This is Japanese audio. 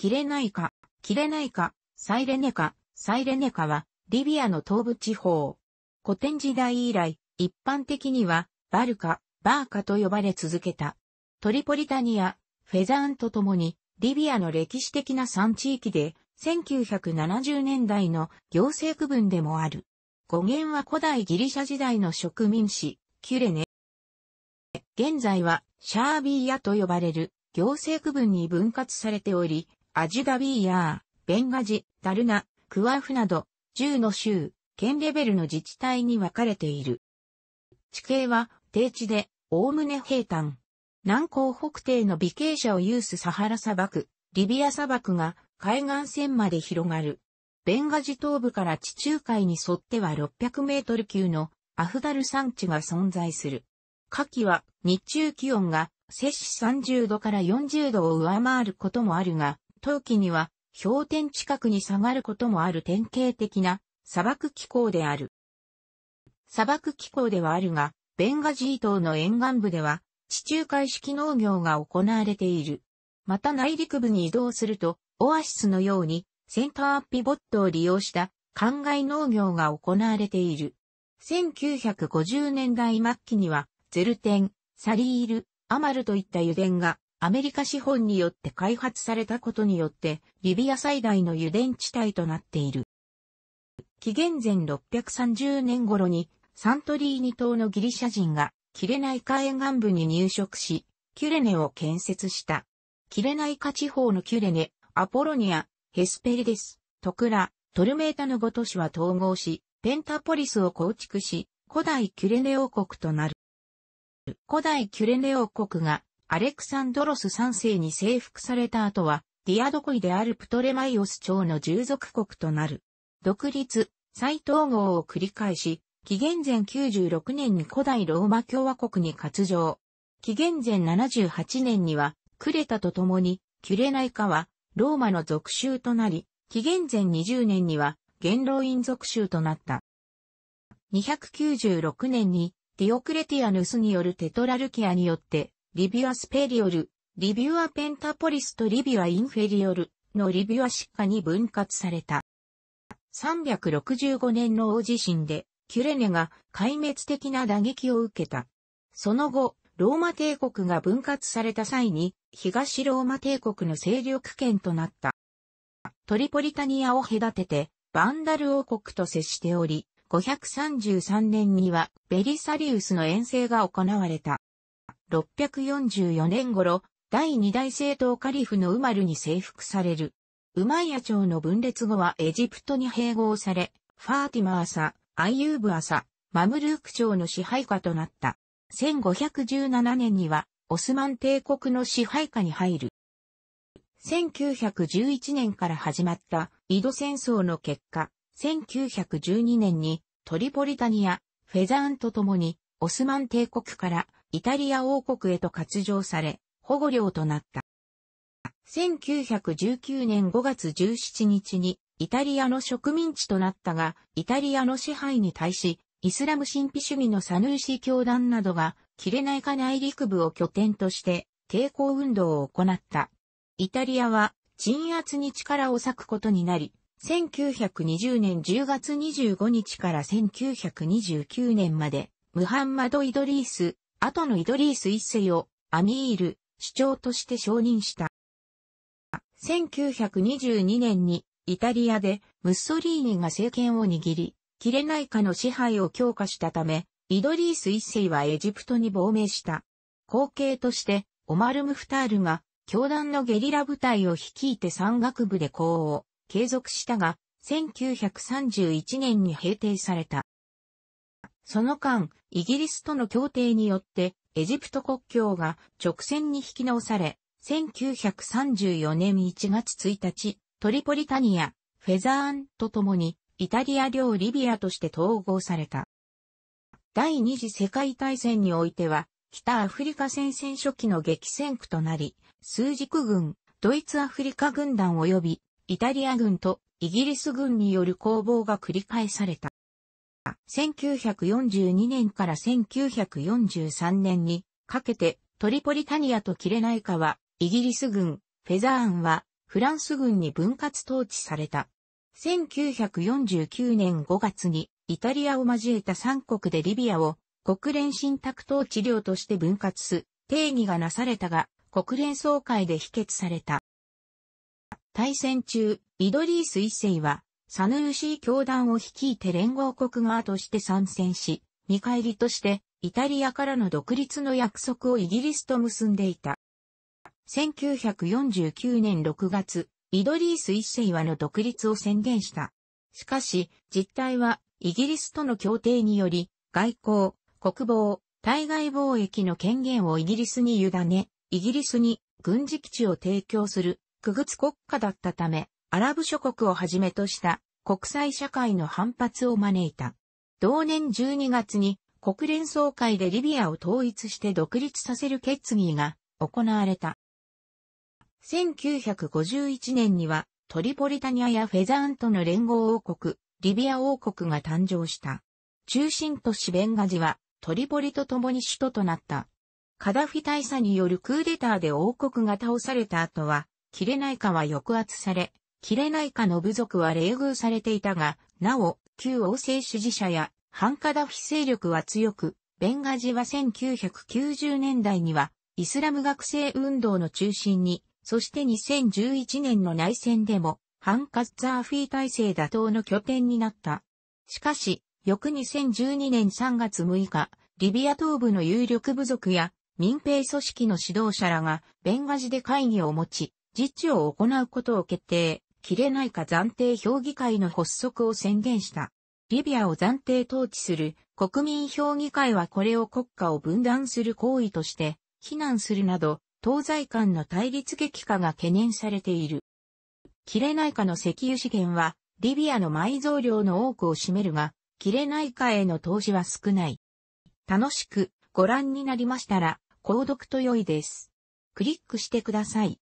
キレナイカ、キレナイカ、サイレネカ、サイレネカは、リビアの東部地方。古典時代以来、一般的には、バルカ、バーカと呼ばれ続けた。トリポリタニア、フェザーンと共に、リビアの歴史的な産地域で、1970年代の行政区分でもある。語源は古代ギリシャ時代の植民地、キュレネ。現在は、シャービーヤと呼ばれる行政区分に分割されており、アジダビーヤー、ベンガジ、ダルナ、クワーフなど、10の州、県レベルの自治体に分かれている。地形は、低地で、おおむね平坦。南高北低の美形者を有すサハラ砂漠、リビア砂漠が海岸線まで広がる。ベンガジ東部から地中海に沿っては600メートル級のアフダル山地が存在する。夏季は日中気温が摂氏30度から40度を上回ることもあるが、冬季には氷点近くに下がることもある典型的な砂漠気候である。砂漠気候ではあるが、ベンガジー島の沿岸部では地中海式農業が行われている。また内陸部に移動すると、オアシスのようにセンターピボットを利用した灌漑農業が行われている。1950年代末期には、ゼルテン、サリール、アマルといった油田がアメリカ資本によって開発されたことによって、リビア最大の油田地帯となっている。紀元前630年頃に、サントリーニ島のギリシャ人が、キレナイカ沿岸部に入植し、キュレネを建設した。キレナイカ地方のキュレネ、アポロニア、ヘスペリデス、トクラ、トルメータのご都市は統合し、ペンタポリスを構築し、古代キュレネ王国となる。古代キュレネ王国がアレクサンドロス3世に征服された後は、ディアドコイであるプトレマイオス朝の従属国となる。独立、再統合を繰り返し、紀元前96年に古代ローマ共和国に割譲。紀元前78年には、クレタと共に、キュレナイカは、ローマの属州となり、紀元前20年には、元老院属州となった。296年に、ディオクレティアヌスによるテトラルキアによって、リビアスペリオル、リビュアペンタポリスとリビアインフェリオルのリビア疾患に分割された。365年の大地震で、キュレネが壊滅的な打撃を受けた。その後、ローマ帝国が分割された際に、東ローマ帝国の勢力圏となった。トリポリタニアを隔てて、バンダル王国と接しており、533年にはベリサリウスの遠征が行われた。644年頃、第二大政党カリフのウマルに征服される。ウマイヤ朝の分裂後はエジプトに併合され、ファーティマー朝、アイユーブ朝、マムルーク朝の支配下となった。1517年には、オスマン帝国の支配下に入る。1911年から始まった井戸戦争の結果、1912年にトリポリタニア、フェザーンと共にオスマン帝国からイタリア王国へと割譲され、保護領となった。1919年5月17日にイタリアの植民地となったが、イタリアの支配に対し、イスラム神秘主義のサヌーシー教団などが、キレナイカ内陸部を拠点として、抵抗運動を行った。イタリアは、鎮圧に力を割くことになり、1920年10月25日から1929年まで、ムハンマド・イドリース、後のイドリース一世をアミール、首長として承認した。1922年にイタリアでムッソリーニが政権を握り、キレナイカの支配を強化したため、イドリース一世はエジプトに亡命した。後継としてオマル・ムフタールが教団のゲリラ部隊を率いて山岳部で功を継続したが、1931年に平定された。その間、イギリスとの協定によって、エジプト国境が直線に引き直され、1934年1月1日、トリポリタニア、フェザーンと共に、イタリア領リビアとして統合された。第二次世界大戦においては、北アフリカ戦線初期の激戦区となり、数軸軍、ドイツアフリカ軍団及び、イタリア軍とイギリス軍による攻防が繰り返された。1942年から1943年にかけてトリポリタニアとキレナイカはイギリス軍、フェザーンはフランス軍に分割統治された。1949年5月にイタリアを交えた三国でリビアを国連信託統治領として分割す定義がなされたが国連総会で否決された。対戦中、イドリース一世はサヌーシー教団を率いて連合国側として参戦し、見返りとして、イタリアからの独立の約束をイギリスと結んでいた。1949年6月、イドリース一世はの独立を宣言した。しかし、実態は、イギリスとの協定により、外交、国防、対外貿易の権限をイギリスに委ね、イギリスに軍事基地を提供する、区別国家だったため、アラブ諸国をはじめとした国際社会の反発を招いた。同年12月に国連総会でリビアを統一して独立させる決議が行われた。1951年にはトリポリタニアやフェザーンとの連合王国、リビア王国が誕生した。中心都市ベンガジはトリポリと共に首都となった。カダフィ大佐によるクーデターで王国が倒された後は、キレナイカは抑圧され、キレナイカの部族は冷遇されていたが、なお、旧王政主事者や、ハンカダフィ勢力は強く、ベンガジは1990年代には、イスラム学生運動の中心に、そして2011年の内戦でも、ハンカッザーフィー体制打倒の拠点になった。しかし、翌2012年3月6日、リビア東部の有力部族や民兵組織の指導者らがベンガジで会議を持ち、自治を行うことを決定。切れないか暫定評議会の発足を宣言した。リビアを暫定統治する国民評議会はこれを国家を分断する行為として非難するなど、東西間の対立激化が懸念されている。キレナイカの石油資源は、リビアの埋蔵量の多くを占めるが、キレナイカへの投資は少ない。楽しくご覧になりましたら、購読と良いです。クリックしてください。